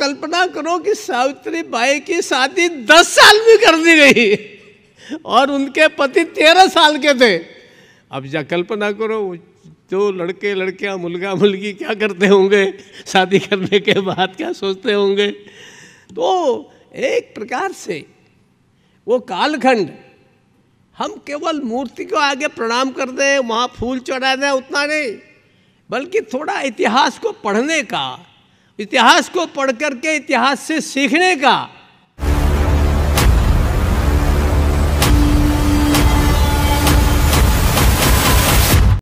कल्पना करो कि सावित्री बाई की शादी दस साल में कर दी गई और उनके पति तेरह साल के थे अब जा कल्पना करो जो लड़के लड़कियां मुलगा मुलगी क्या करते होंगे शादी करने के बाद क्या सोचते होंगे तो एक प्रकार से वो कालखंड हम केवल मूर्ति को आगे प्रणाम कर दें वहाँ फूल चढ़ा दें उतना नहीं बल्कि थोड़ा इतिहास को पढ़ने का इतिहास को पढ़ करके इतिहास से सीखने का